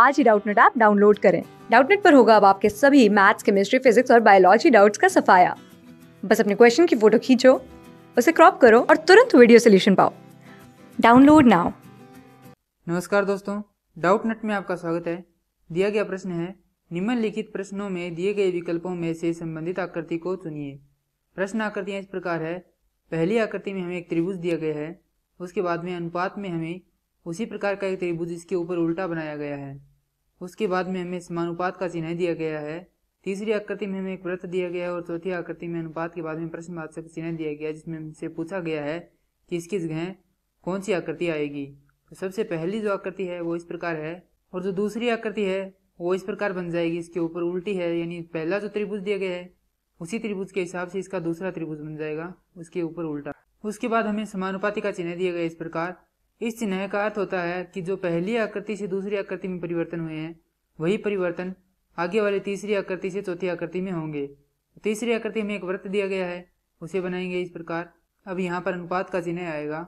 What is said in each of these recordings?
आज ही Doubtnut app download करें डाउटनेट पर होगा अब आपके सभी मैथ्स केमिस्ट्री फिजिक्स और बायोलॉजी डाउट्स का सफाया बस अपने क्वेश्चन की फोटो खींचो उसे क्रॉप करो और तुरंत वीडियो सोल्यूशन पाओ डाउनलोड नाउ नमस्कार दोस्तों डाउटनेट में आपका स्वागत है दिया गया प्रश्न है निम्नलिखित प्रश्नों में दिए गए विकल्पों में से संबंधित आकृति को चुनिए प्रश्न आकृतियाँ इस प्रकार है पहली आकृति में हमें एक त्रिभुज दिया गया है उसके बाद में अनुपात में हमें उसी प्रकार का एक त्रिभुज इसके ऊपर उल्टा बनाया गया है उसके बाद में हमें समानुपात का चिन्ह दिया गया है तीसरी आकृति में हमें एक व्रत दिया गया है और चौथी आकृति में अनुपात के बाद में प्रश्न वाचक चिन्ह दिया गया जिसमें हमसे पूछा गया है कि इसकी जगह कौन सी आकृति आएगी तो सबसे पहली जो आकृति है वो इस प्रकार है और जो दूसरी आकृति है वो इस प्रकार बन जाएगी इसके ऊपर उल्टी है यानी पहला जो त्रिभुज दिया गया है उसी त्रिभुज के हिसाब से इसका दूसरा त्रिभुज बन जाएगा उसके ऊपर उल्टा उसके बाद हमें समानुपाति का चिन्ह दिया गया इस प्रकार इस चिन्ह का अर्थ होता है कि जो पहली आकृति से दूसरी आकृति में परिवर्तन हुए हैं वही परिवर्तन आगे वाली तीसरी आकृति से चौथी आकृति में होंगे तीसरी आकृति में एक वृत्त दिया गया है उसे बनाएंगे इस प्रकार अब यहाँ पर अनुपात का चिन्ह आएगा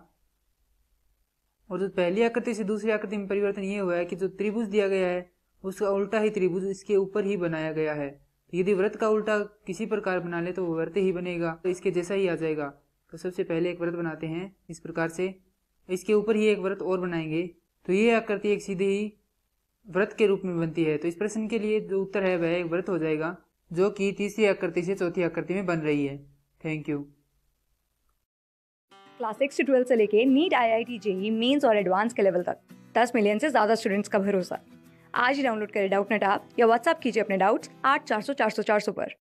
और जो पहली आकृति से दूसरी आकृति में परिवर्तन ये हुआ है कि जो त्रिभुज दिया गया है उसका उल्टा ही त्रिभुज इसके ऊपर ही बनाया गया है यदि व्रत का उल्टा किसी प्रकार बना ले तो वो व्रत ही बनेगा तो इसके जैसा ही आ जाएगा तो सबसे पहले एक व्रत बनाते हैं इस प्रकार से इसके ऊपर ही एक व्रत और बनाएंगे तो ये आकृति एक सीधे ही व्रत के रूप में बनती है तो इस प्रश्न के लिए जो उत्तर है वह एक व्रत हो जाएगा जो कि तीसरी आकृति से चौथी आकृति में बन रही है थैंक यू क्लास सिक्स से ट्वेल्थ से लेके NEET I I T JEE mains और एडवांस के लेवल तक दस मिलियन से ज़्यादा स्टूडेंट्स का भरोसा आज ही डाउनलोड करें डाउट नेट आप या व्हाट्सअप कीजिए अपने डाउट्स आठ चार सौ चार सौ चार सौ पर